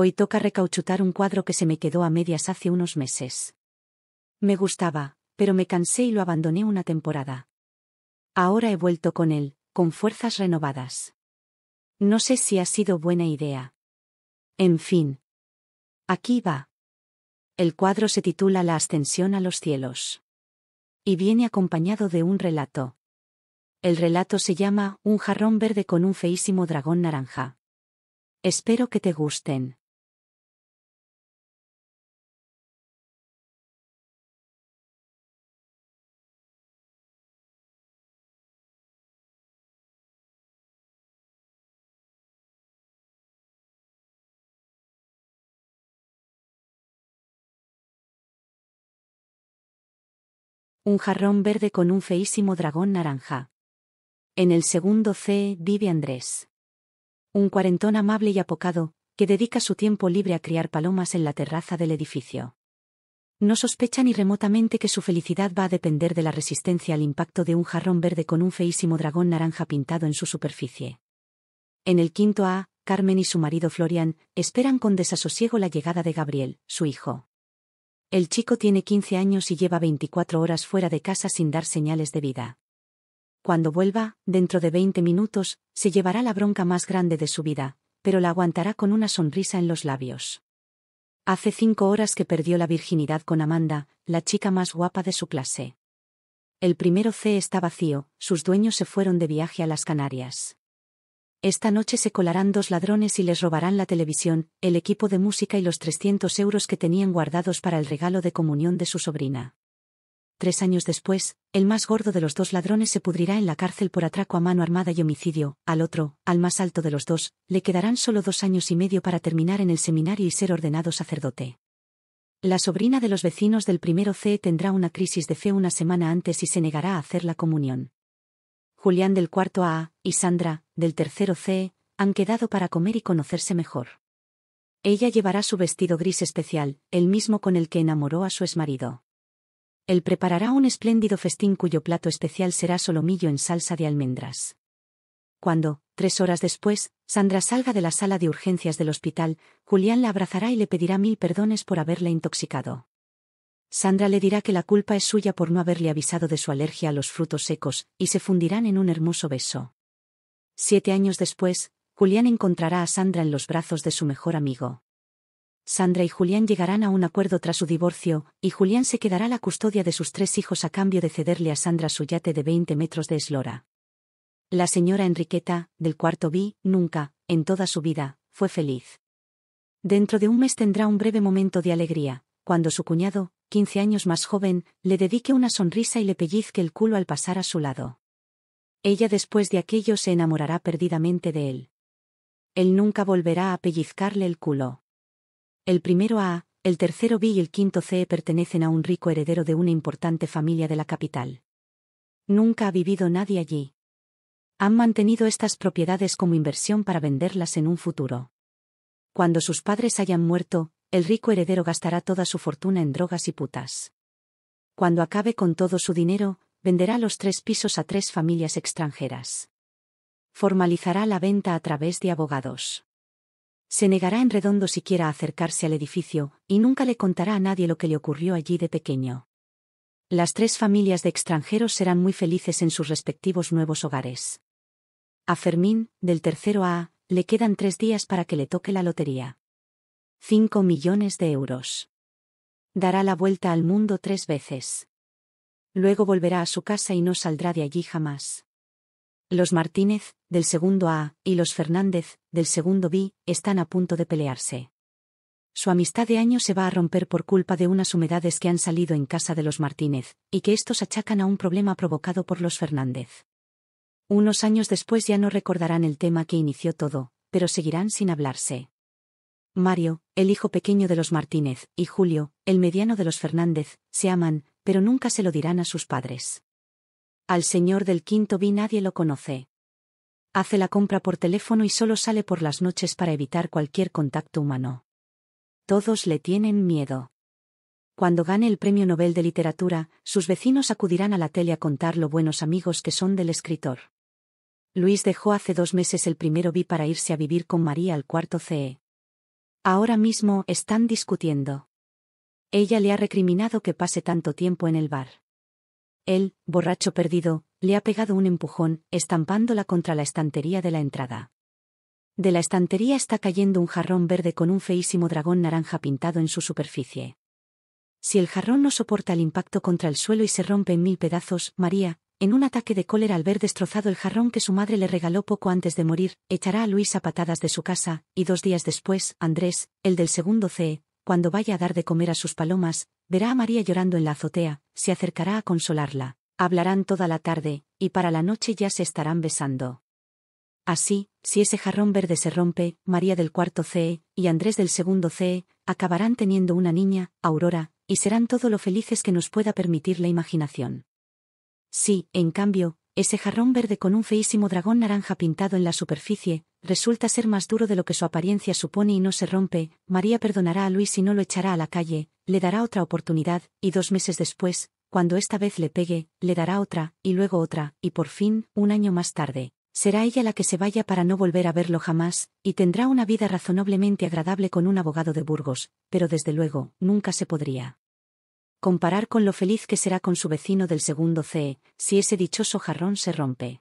Hoy toca recauchutar un cuadro que se me quedó a medias hace unos meses. Me gustaba, pero me cansé y lo abandoné una temporada. Ahora he vuelto con él, con fuerzas renovadas. No sé si ha sido buena idea. En fin. Aquí va. El cuadro se titula La ascensión a los cielos. Y viene acompañado de un relato. El relato se llama Un jarrón verde con un feísimo dragón naranja. Espero que te gusten. un jarrón verde con un feísimo dragón naranja. En el segundo C vive Andrés. Un cuarentón amable y apocado, que dedica su tiempo libre a criar palomas en la terraza del edificio. No sospecha ni remotamente que su felicidad va a depender de la resistencia al impacto de un jarrón verde con un feísimo dragón naranja pintado en su superficie. En el quinto A, Carmen y su marido Florian esperan con desasosiego la llegada de Gabriel, su hijo. El chico tiene 15 años y lleva 24 horas fuera de casa sin dar señales de vida. Cuando vuelva, dentro de veinte minutos, se llevará la bronca más grande de su vida, pero la aguantará con una sonrisa en los labios. Hace cinco horas que perdió la virginidad con Amanda, la chica más guapa de su clase. El primero C está vacío, sus dueños se fueron de viaje a las Canarias. Esta noche se colarán dos ladrones y les robarán la televisión, el equipo de música y los 300 euros que tenían guardados para el regalo de comunión de su sobrina. Tres años después, el más gordo de los dos ladrones se pudrirá en la cárcel por atraco a mano armada y homicidio, al otro, al más alto de los dos, le quedarán solo dos años y medio para terminar en el seminario y ser ordenado sacerdote. La sobrina de los vecinos del primero C tendrá una crisis de fe una semana antes y se negará a hacer la comunión. Julián del cuarto A y Sandra, del tercero C, han quedado para comer y conocerse mejor. Ella llevará su vestido gris especial, el mismo con el que enamoró a su exmarido. Él preparará un espléndido festín cuyo plato especial será solomillo en salsa de almendras. Cuando, tres horas después, Sandra salga de la sala de urgencias del hospital, Julián la abrazará y le pedirá mil perdones por haberla intoxicado. Sandra le dirá que la culpa es suya por no haberle avisado de su alergia a los frutos secos, y se fundirán en un hermoso beso. Siete años después, Julián encontrará a Sandra en los brazos de su mejor amigo. Sandra y Julián llegarán a un acuerdo tras su divorcio, y Julián se quedará la custodia de sus tres hijos a cambio de cederle a Sandra su yate de veinte metros de eslora. La señora Enriqueta, del cuarto B, nunca, en toda su vida, fue feliz. Dentro de un mes tendrá un breve momento de alegría, cuando su cuñado, quince años más joven, le dedique una sonrisa y le pellizque el culo al pasar a su lado. Ella después de aquello se enamorará perdidamente de él. Él nunca volverá a pellizcarle el culo. El primero A, el tercero B y el quinto C pertenecen a un rico heredero de una importante familia de la capital. Nunca ha vivido nadie allí. Han mantenido estas propiedades como inversión para venderlas en un futuro. Cuando sus padres hayan muerto, el rico heredero gastará toda su fortuna en drogas y putas. Cuando acabe con todo su dinero, venderá los tres pisos a tres familias extranjeras. Formalizará la venta a través de abogados. Se negará en redondo siquiera a acercarse al edificio, y nunca le contará a nadie lo que le ocurrió allí de pequeño. Las tres familias de extranjeros serán muy felices en sus respectivos nuevos hogares. A Fermín, del tercero A, le quedan tres días para que le toque la lotería. Cinco millones de euros. Dará la vuelta al mundo tres veces luego volverá a su casa y no saldrá de allí jamás. Los Martínez, del segundo A, y los Fernández, del segundo B, están a punto de pelearse. Su amistad de año se va a romper por culpa de unas humedades que han salido en casa de los Martínez, y que estos achacan a un problema provocado por los Fernández. Unos años después ya no recordarán el tema que inició todo, pero seguirán sin hablarse. Mario, el hijo pequeño de los Martínez, y Julio, el mediano de los Fernández, se aman, pero nunca se lo dirán a sus padres. Al señor del quinto vi nadie lo conoce. Hace la compra por teléfono y solo sale por las noches para evitar cualquier contacto humano. Todos le tienen miedo. Cuando gane el Premio Nobel de Literatura, sus vecinos acudirán a la tele a contar lo buenos amigos que son del escritor. Luis dejó hace dos meses el primero vi para irse a vivir con María al cuarto CE. Ahora mismo están discutiendo. Ella le ha recriminado que pase tanto tiempo en el bar. Él, borracho perdido, le ha pegado un empujón, estampándola contra la estantería de la entrada. De la estantería está cayendo un jarrón verde con un feísimo dragón naranja pintado en su superficie. Si el jarrón no soporta el impacto contra el suelo y se rompe en mil pedazos, María, en un ataque de cólera al ver destrozado el jarrón que su madre le regaló poco antes de morir, echará a Luis a patadas de su casa, y dos días después, Andrés, el del segundo C, cuando vaya a dar de comer a sus palomas, verá a María llorando en la azotea, se acercará a consolarla, hablarán toda la tarde, y para la noche ya se estarán besando. Así, si ese jarrón verde se rompe, María del cuarto CE y Andrés del segundo CE acabarán teniendo una niña, Aurora, y serán todo lo felices que nos pueda permitir la imaginación. Si, en cambio, ese jarrón verde con un feísimo dragón naranja pintado en la superficie, resulta ser más duro de lo que su apariencia supone y no se rompe, María perdonará a Luis y no lo echará a la calle, le dará otra oportunidad, y dos meses después, cuando esta vez le pegue, le dará otra, y luego otra, y por fin, un año más tarde, será ella la que se vaya para no volver a verlo jamás, y tendrá una vida razonablemente agradable con un abogado de Burgos, pero desde luego, nunca se podría comparar con lo feliz que será con su vecino del segundo C, si ese dichoso jarrón se rompe.